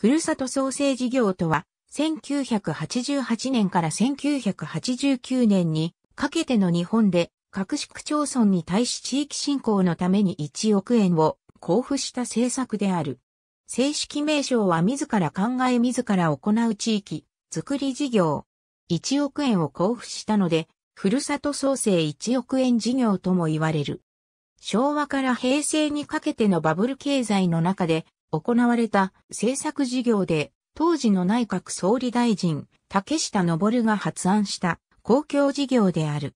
ふるさと創生事業とは、1988年から1989年にかけての日本で各市区町村に対し地域振興のために1億円を交付した政策である。正式名称は自ら考え自ら行う地域、づくり事業。1億円を交付したので、ふるさと創生1億円事業とも言われる。昭和から平成にかけてのバブル経済の中で、行われた政策事業で、当時の内閣総理大臣、竹下登が発案した公共事業である。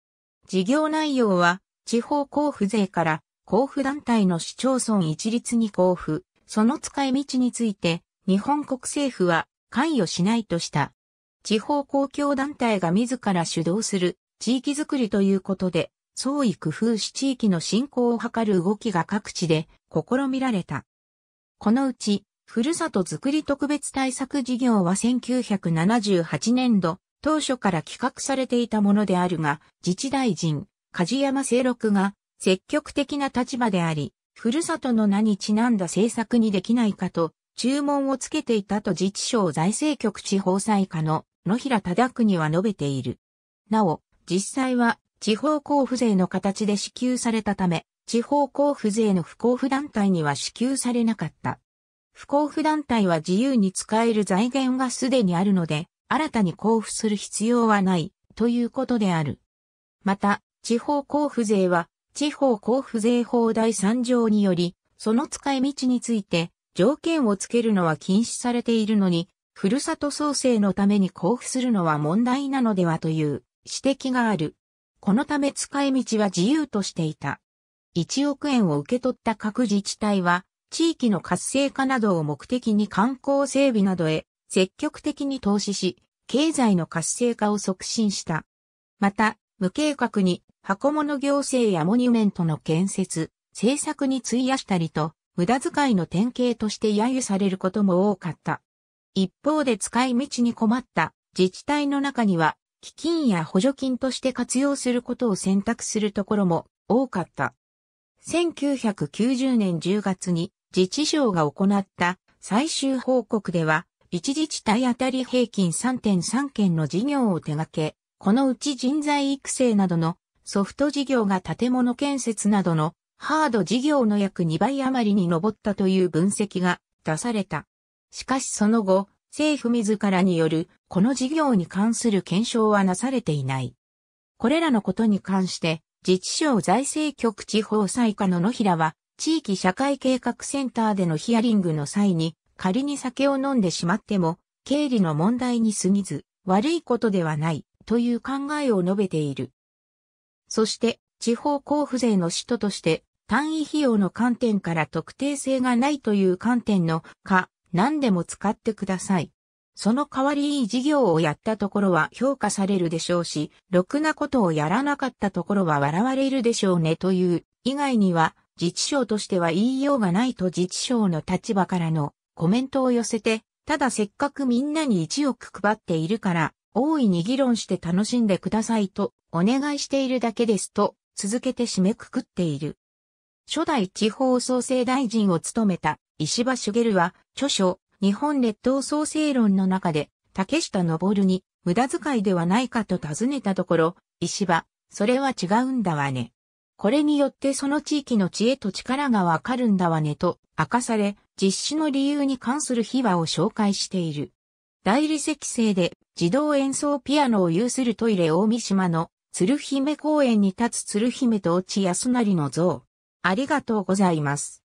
事業内容は、地方交付税から交付団体の市町村一律に交付、その使い道について、日本国政府は関与しないとした。地方公共団体が自ら主導する地域づくりということで、創意工夫し地域の振興を図る動きが各地で試みられた。このうち、ふるさとづくり特別対策事業は1978年度、当初から企画されていたものであるが、自治大臣、梶山清六が積極的な立場であり、ふるさとの名にちなんだ政策にできないかと、注文をつけていたと自治省財政局地方裁課の野平忠国は述べている。なお、実際は地方交付税の形で支給されたため、地方交付税の不交付団体には支給されなかった。不交付団体は自由に使える財源がすでにあるので、新たに交付する必要はない、ということである。また、地方交付税は、地方交付税法第3条により、その使い道について、条件をつけるのは禁止されているのに、ふるさと創生のために交付するのは問題なのではという指摘がある。このため使い道は自由としていた。1億円を受け取った各自治体は、地域の活性化などを目的に観光整備などへ積極的に投資し、経済の活性化を促進した。また、無計画に箱物行政やモニュメントの建設、制作に費やしたりと、無駄遣いの典型として揶揄されることも多かった。一方で使い道に困った自治体の中には、基金や補助金として活用することを選択するところも多かった。1990年10月に自治省が行った最終報告では、一自治体あたり平均3.3件の事業を手掛け、このうち人材育成などのソフト事業が建物建設などのハード事業の約2倍余りに上ったという分析が出された。しかしその後、政府自らによるこの事業に関する検証はなされていない。これらのことに関して自治省財政局地方裁課の野平は、地域社会計画センターでのヒアリングの際に、仮に酒を飲んでしまっても、経理の問題に過ぎず、悪いことではない、という考えを述べている。そして、地方交付税の使途として、単位費用の観点から特定性がないという観点の、か、何でも使ってください。その代わりいい事業をやったところは評価されるでしょうし、ろくなことをやらなかったところは笑われるでしょうねという以外には自治省としては言いようがないと自治省の立場からのコメントを寄せて、ただせっかくみんなに1億配っているから、大いに議論して楽しんでくださいとお願いしているだけですと続けて締めくくっている。初代地方創生大臣を務めた石破茂は著書日本列島創生論の中で、竹下登に、無駄遣いではないかと尋ねたところ、石破、それは違うんだわね。これによってその地域の知恵と力がわかるんだわねと明かされ、実施の理由に関する秘話を紹介している。大理石製で自動演奏ピアノを有するトイレ大三島の鶴姫公園に立つ鶴姫と落ち安成の像。ありがとうございます。